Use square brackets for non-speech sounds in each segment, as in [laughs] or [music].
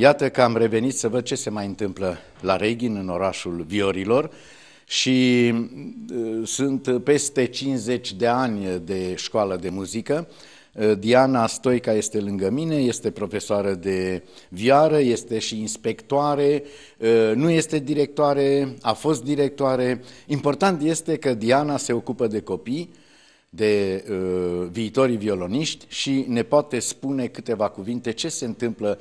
Iată că am revenit să văd ce se mai întâmplă la Reghin, în orașul Viorilor, și uh, sunt peste 50 de ani de școală de muzică. Uh, Diana Stoica este lângă mine, este profesoară de viară, este și inspectoare, uh, nu este directoare, a fost directoare. Important este că Diana se ocupă de copii, de uh, viitorii violoniști și ne poate spune câteva cuvinte ce se întâmplă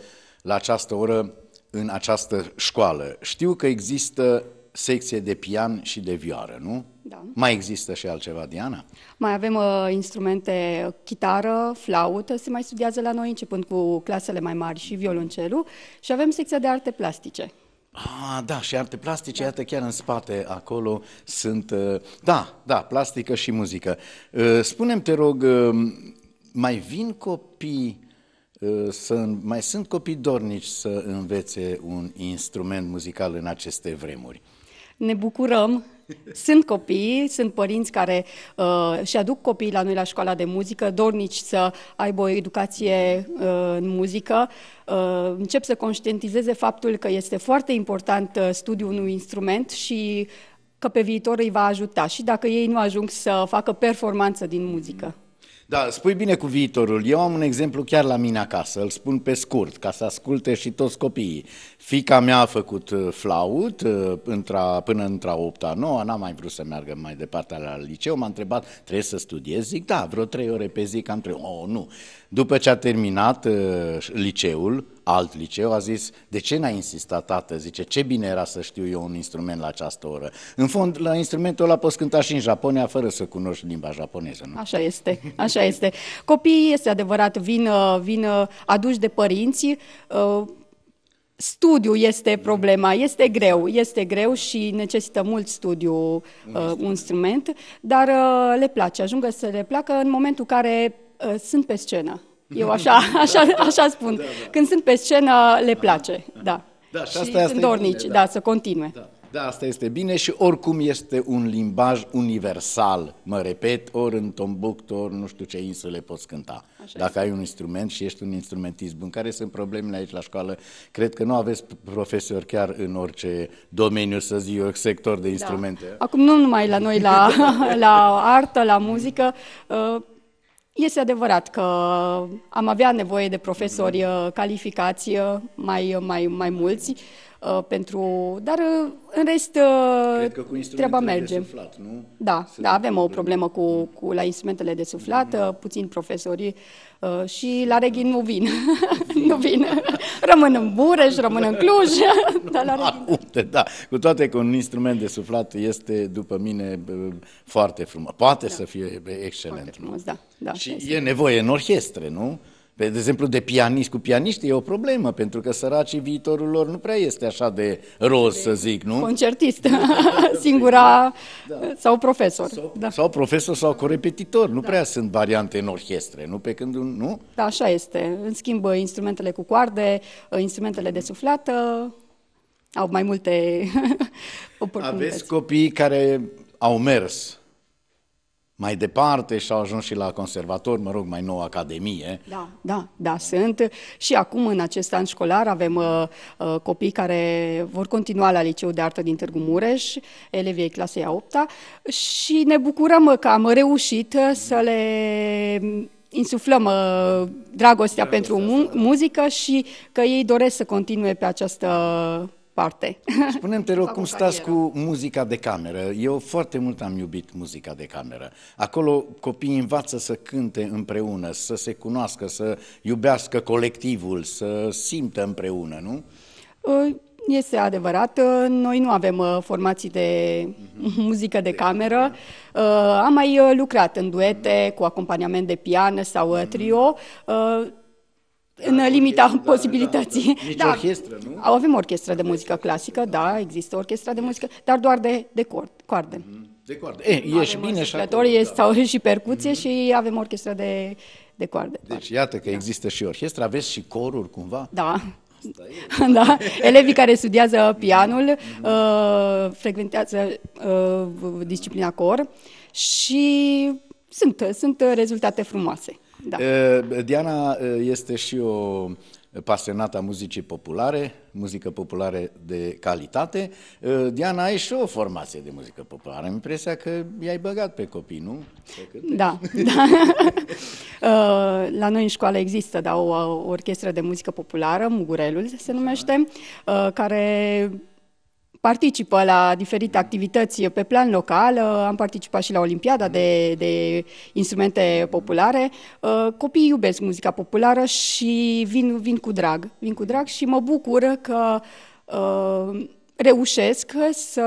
la această oră în această școală. Știu că există secție de pian și de vioară, nu? Da. Mai există și altceva, Diana? Mai avem uh, instrumente chitară, flaută, se mai studiază la noi începând cu clasele mai mari și violoncelul și avem secția de arte plastice. Ah, da, și arte plastice, da. iată chiar în spate acolo sunt, uh, da, da, plastică și muzică. Uh, Spune-mi, te rog, uh, mai vin copii Ă, să, mai sunt copii dornici să învețe un instrument muzical în aceste vremuri. Ne bucurăm sunt copii, sunt părinți care uh, ă, și aduc copiii la noi la școala de muzică, dornici să aibă o educație uh, în muzică. Uh, încep să conștientizeze faptul că este foarte important uh, studiul unui instrument și că pe viitor îi va ajuta și dacă ei nu ajung să facă performanță din muzică. Da, spui bine cu viitorul. Eu am un exemplu chiar la mine acasă, îl spun pe scurt, ca să asculte și toți copiii. Fica mea a făcut uh, flaut uh, până într-a 8-a, 9 n-a mai vrut să meargă mai departe la liceu, m-a întrebat, trebuie să studiez? Zic, da, vreo 3 ore pe zi, cam 3, oh, nu. După ce a terminat uh, liceul, alt liceu, a zis, de ce n-ai insistat, tată? Zice, ce bine era să știu eu un instrument la această oră. În fond, la instrumentul ăla poți cânta și în Japonia fără să cunoști limba japoneză, nu? Așa este, așa este. Copiii, este adevărat, vin, uh, vin uh, aduși de părinți, uh, Studiu este problema, este greu, este greu și necesită mult studiu uh, un instrument, dar uh, le place, ajungă să le placă în momentul în care uh, sunt pe scenă. Eu așa, [laughs] așa, așa spun. Da, da. Când sunt pe scenă, le place. Da. da, da. da și, și asta, sunt dornici, da. da, să continue. Da. Da, asta este bine și oricum este un limbaj universal, mă repet, ori în Tombuctu, ori nu știu ce insule poți cânta. Așa Dacă este. ai un instrument și ești un instrumentist bun, care sunt problemele aici la școală? Cred că nu aveți profesori chiar în orice domeniu, să zic, eu, sector de da. instrumente. Da. Acum nu numai la noi, la, [laughs] la artă, la muzică, uh, este adevărat că am avea nevoie de profesori da. uh, calificați uh, mai, uh, mai, mai mulți, pentru, dar în rest Cred că cu treaba merge. De suflat, nu? Da, Se da, avem o problemă cu, mm. cu la instrumentele de suflat, mm-hmm. puțin profesori și la reghin nu vin. [laughs] nu vine. Rămân în Bureș, rămân în Cluj. [laughs] dar la Acute, da. Cu toate că un instrument de suflat este, după mine, foarte frumos. Poate da. să fie excelent. Foarte frumos, da. da și da, e nevoie în orchestre, nu? De exemplu, de pianist cu pianiști e o problemă, pentru că săracii viitorul lor nu prea este așa de roz, de să zic, nu? Concertist, [laughs] da, da, da, singura, da. sau profesor. Sau, da. sau profesor sau corepetitor, nu da. prea sunt variante în orchestre, nu pe când, nu? Da, așa este. În schimb, instrumentele cu coarde, instrumentele de suflată, au mai multe [laughs] oportunități. Aveți copii care au mers mai departe și au ajuns și la conservator, mă rog, mai nouă academie. Da, da, da, sunt. Și acum, în acest an școlar, avem uh, uh copii care vor continua la Liceul de Artă din Târgu Mureș, elevii clasei a 8 -a, și ne bucurăm că am reușit uh, să le insuflăm uh, dragostea, dragostea pentru mu- muzică și că ei doresc să continue pe această parte. [laughs] Spune-mi, te rog, cum stați carieră. cu muzica de cameră? Eu foarte mult am iubit muzica de cameră. Acolo copiii învață să cânte împreună, să se cunoască, să iubească colectivul, să simtă împreună, nu? Ă, este adevărat, ă, noi nu avem ă, formații de mhm. [laughs] muzică de cameră. Am mai lucrat în duete cu acompaniament de pian sau mhm. trio în da, limita da, posibilității. Da, da, da. da. orchestră, nu? Avem orchestră de muzică clasică, da, există orchestra de muzică, dar doar de, de cord, coarde. Mhm. De coarde. E, e ești bine și acolo, da. sau și percuție mm-hmm. și avem orchestra de, de coarde. Deci iată că da. există și orchestra, aveți și coruri cumva? Da. [laughs] da, elevii care studiază pianul mm-hmm. uh, frecventează uh, disciplina cor și sunt, sunt rezultate frumoase. Da. Eh, Diana eh, este și o pasionată a muzicii populare, muzică populară de calitate. Eh, Diana, ai și o formație de muzică populară. Am impresia că i-ai băgat pe copii, nu? Pe da, da. [laughs] La noi în școală există da, o orchestră de muzică populară, Mugurelul se numește, exact. care participă la diferite activități pe plan local, uh, am participat și la Olimpiada de, de instrumente populare. Uh, copiii iubesc muzica populară și vin, vin cu drag. Vin cu drag și mă bucur că uh, reușesc să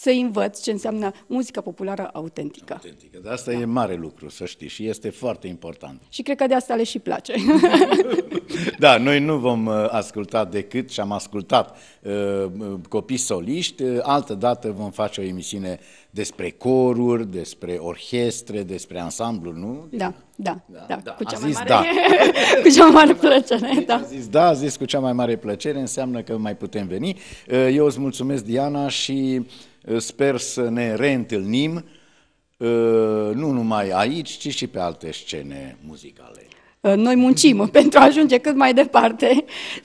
să învăț ce înseamnă muzica populară autentică. Autentică, dar asta da. e mare lucru, să știi, și este foarte important. Și cred că de asta le și place. [laughs] da, noi nu vom uh, asculta decât și am ascultat uh, uh, copii soliști, altă dată vom face o emisiune despre coruri, despre orchestre, despre ansamblu, nu? Da, da, da, da, da. Cu, cea mai mare, da. [laughs] cu cea mai mare plăcere. Da. A zis da, a zis cu cea mai mare plăcere, înseamnă că mai putem veni. Eu îți mulțumesc, Diana, și Sper să ne reîntâlnim nu numai aici, ci și pe alte scene muzicale. Noi muncim [laughs] pentru a ajunge cât mai departe,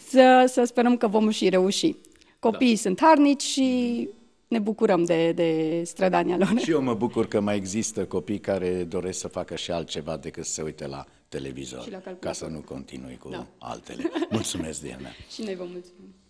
să, să sperăm că vom și reuși. Copiii da. sunt harnici și ne bucurăm de, de strădania lor. Și eu mă bucur că mai există copii care doresc să facă și altceva decât să se uite la televizor, la ca să nu continui cu da. altele. Mulțumesc, Diana! [laughs] și noi vă mulțumim!